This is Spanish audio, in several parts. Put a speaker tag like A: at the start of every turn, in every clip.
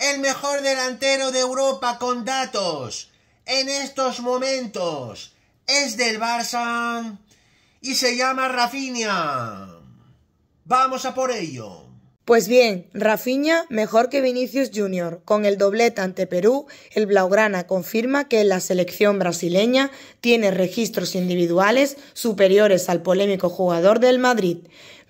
A: el mejor delantero de Europa con datos en estos momentos es del Barça y se llama Rafinha. Vamos a por ello.
B: Pues bien, Rafinha mejor que Vinicius Jr. Con el doblete ante Perú, el Blaugrana confirma que la selección brasileña tiene registros individuales superiores al polémico jugador del Madrid.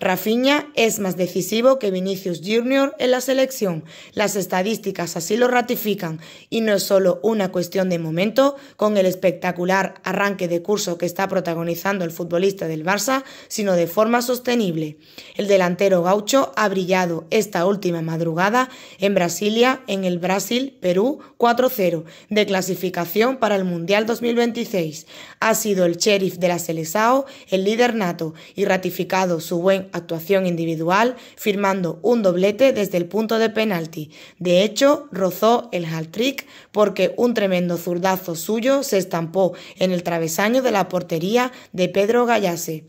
B: Rafinha es más decisivo que Vinicius Jr. en la selección. Las estadísticas así lo ratifican y no es solo una cuestión de momento, con el espectacular arranque de curso que está protagonizando el futbolista del Barça, sino de forma sostenible. El delantero gaucho ha brillado esta última madrugada en Brasilia, en el Brasil, Perú 4-0, de clasificación para el Mundial 2026. Ha sido el sheriff de la Seleção, el líder nato y ratificado su buen actuación individual, firmando un doblete desde el punto de penalti. De hecho, rozó el hat-trick porque un tremendo zurdazo suyo se estampó en el travesaño de la portería de Pedro Gallase.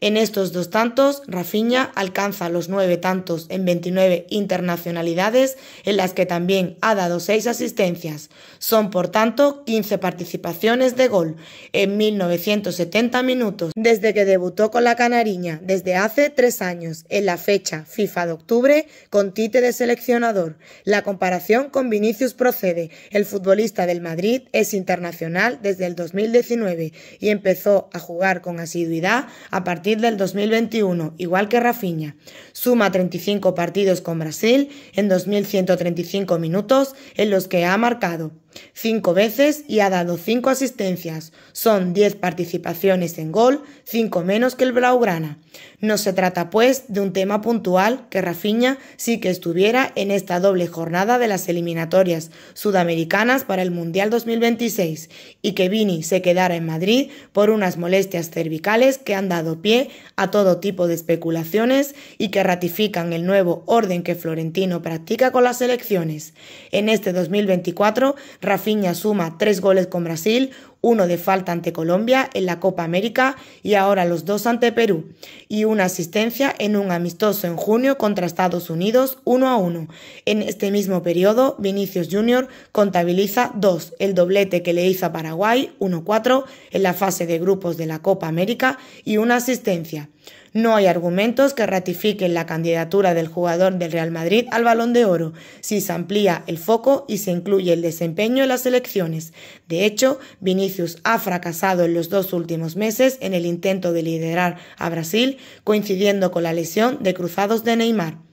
B: En estos dos tantos, Rafinha alcanza los nueve tantos en 29 internacionalidades, en las que también ha dado seis asistencias. Son, por tanto, 15 participaciones de gol en 1970 minutos, desde que debutó con la Canariña, desde hace tres años, en la fecha FIFA de octubre, con Tite de seleccionador. La comparación con Vinicius procede. El futbolista del Madrid es internacional desde el 2019 y empezó a jugar con asiduidad a partir del 2021, igual que Rafinha. Suma 35 partidos con Brasil en 2.135 minutos en los que ha marcado cinco veces y ha dado cinco asistencias. Son diez participaciones en gol, cinco menos que el Blaugrana. No se trata, pues, de un tema puntual que Rafiña sí que estuviera en esta doble jornada de las eliminatorias sudamericanas para el Mundial 2026 y que Vini se quedara en Madrid por unas molestias cervicales que han dado pie a todo tipo de especulaciones y que ratifican el nuevo orden que Florentino practica con las elecciones. En este 2024 Rafinha suma tres goles con Brasil, uno de falta ante Colombia en la Copa América y ahora los dos ante Perú, y una asistencia en un amistoso en junio contra Estados Unidos 1 a 1. En este mismo periodo, Vinicius Jr. contabiliza dos, el doblete que le hizo a Paraguay 1-4 en la fase de grupos de la Copa América y una asistencia. No hay argumentos que ratifiquen la candidatura del jugador del Real Madrid al Balón de Oro si se amplía el foco y se incluye el desempeño en las elecciones. De hecho, Vinicius ha fracasado en los dos últimos meses en el intento de liderar a Brasil, coincidiendo con la lesión de cruzados de Neymar.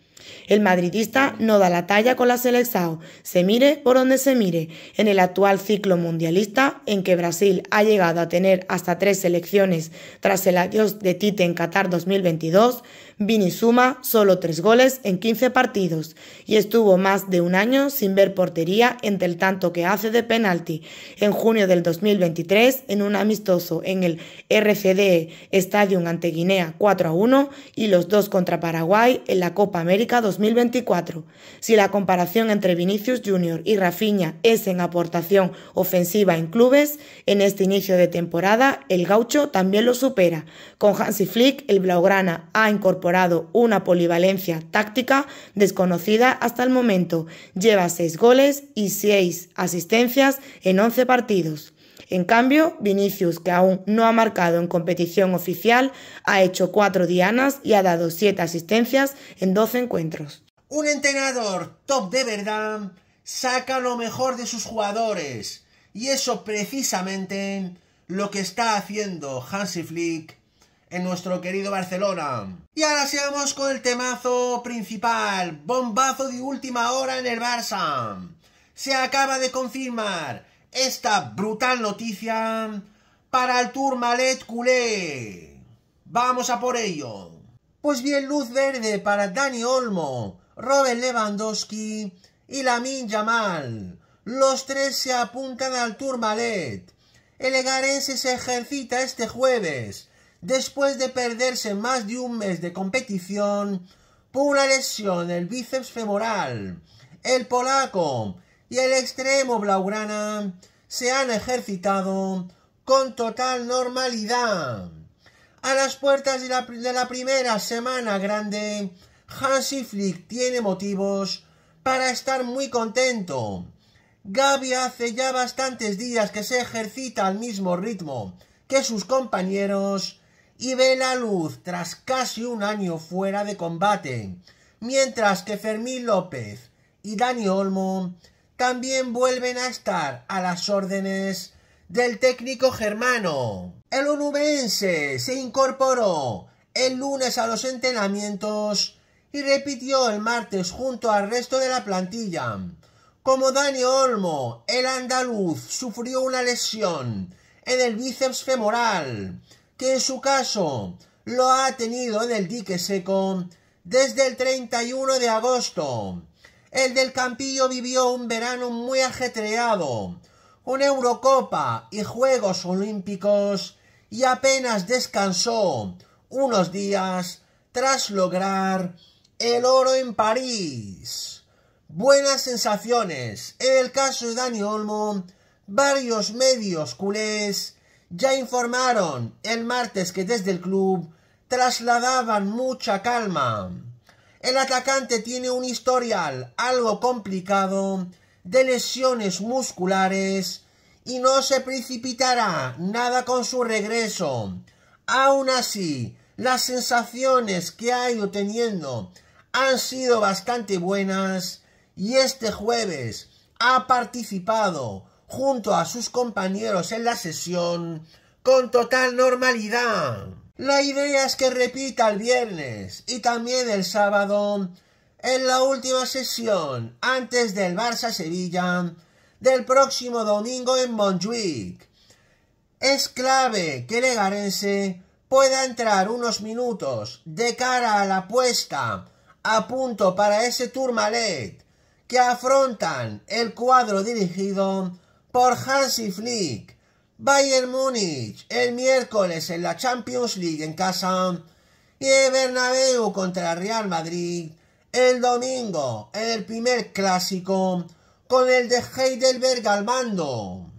B: El madridista no da la talla con la selección, se mire por donde se mire. En el actual ciclo mundialista, en que Brasil ha llegado a tener hasta tres selecciones tras el adiós de Tite en Qatar 2022, Vini suma solo tres goles en 15 partidos y estuvo más de un año sin ver portería entre el tanto que hace de penalti en junio del 2023 en un amistoso en el RCD Stadium ante Guinea 4 a 1 y los dos contra Paraguay en la Copa América 2024. Si la comparación entre Vinicius Jr. y Rafinha es en aportación ofensiva en clubes, en este inicio de temporada el gaucho también lo supera. Con Hansi Flick, el Blaugrana ha incorporado una polivalencia táctica desconocida hasta el momento. Lleva seis goles y seis asistencias en 11 partidos. En cambio, Vinicius, que aún no ha marcado en competición oficial, ha hecho cuatro dianas y ha dado siete asistencias en 12 encuentros.
A: Un entrenador top de verdad saca lo mejor de sus jugadores. Y eso precisamente lo que está haciendo Hansi Flick en nuestro querido Barcelona. Y ahora sigamos con el temazo principal, bombazo de última hora en el Barça. Se acaba de confirmar esta brutal noticia para el Tourmalet culé. Vamos a por ello. Pues bien, luz verde para Dani Olmo, Robert Lewandowski y Lamin Yamal. Los tres se apuntan al Tourmalet. El Egarense se ejercita este jueves después de perderse más de un mes de competición por una lesión del bíceps femoral. El polaco y el extremo blaugrana se han ejercitado con total normalidad. A las puertas de la, primera semana grande, Hansi Flick tiene motivos para estar muy contento. Gaby hace ya bastantes días que se ejercita al mismo ritmo que sus compañeros y ve la luz tras casi un año fuera de combate, mientras que Fermín López y Dani Olmo también vuelven a estar a las órdenes del técnico germano. El unubense se incorporó el lunes a los entrenamientos y repitió el martes junto al resto de la plantilla. Como Dani Olmo, el andaluz sufrió una lesión en el bíceps femoral que en su caso lo ha tenido en el dique seco desde el 31 de agosto. El del Campillo vivió un verano muy ajetreado, una Eurocopa y Juegos Olímpicos, y apenas descansó unos días tras lograr el oro en París. Buenas sensaciones. En el caso de Dani Olmo, varios medios culés ya informaron el martes que desde el club trasladaban mucha calma. El atacante tiene un historial algo complicado de lesiones musculares y no se precipitará nada con su regreso. Aún así, las sensaciones que ha ido teniendo han sido bastante buenas y este jueves ha participado junto a sus compañeros en la sesión con total normalidad. La idea es que repita el viernes y también el sábado en la última sesión antes del Barça-Sevilla del próximo domingo en Montjuic. Es clave que Legarense pueda entrar unos minutos de cara a la puesta a punto para ese Tourmalet que afrontan el cuadro dirigido por Hansi Flick. Bayern Múnich el miércoles en la Champions League en casa y Bernabéu contra Real Madrid el domingo en el primer clásico con el de Heidelberg al mando.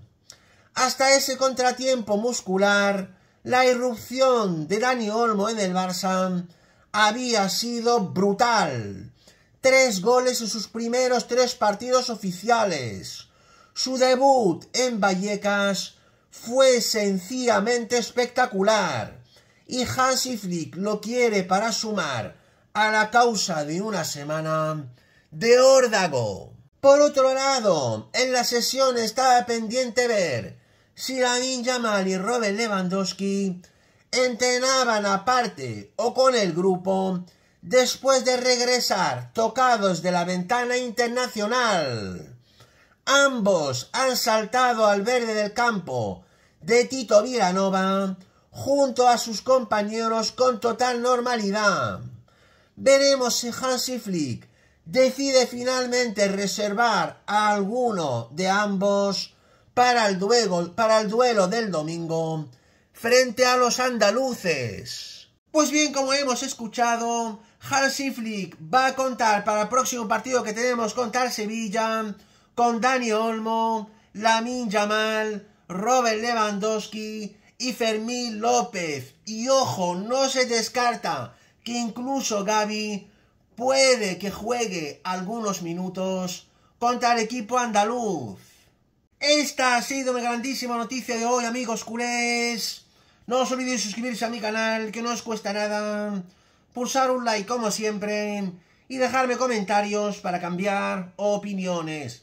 A: Hasta ese contratiempo muscular, la irrupción de Dani Olmo en el Barça había sido brutal. Tres goles en sus primeros tres partidos oficiales su debut en Vallecas fue sencillamente espectacular y Hansi Flick lo quiere para sumar a la causa de una semana de órdago. Por otro lado, en la sesión estaba pendiente ver si la Ninja y Robert Lewandowski entrenaban aparte o con el grupo después de regresar tocados de la ventana internacional. Ambos han saltado al verde del campo de Tito Villanova junto a sus compañeros con total normalidad. Veremos si Hansi Flick decide finalmente reservar a alguno de ambos para el duelo, para el duelo del domingo frente a los andaluces. Pues bien, como hemos escuchado, Hansi Flick va a contar para el próximo partido que tenemos contra el Sevilla con Dani Olmo, Lamin Jamal, Robert Lewandowski y Fermín López. Y ojo, no se descarta que incluso Gaby puede que juegue algunos minutos contra el equipo andaluz. Esta ha sido mi grandísima noticia de hoy, amigos culés. No os olvidéis suscribirse a mi canal, que no os cuesta nada. Pulsar un like como siempre. Y dejarme comentarios para cambiar opiniones.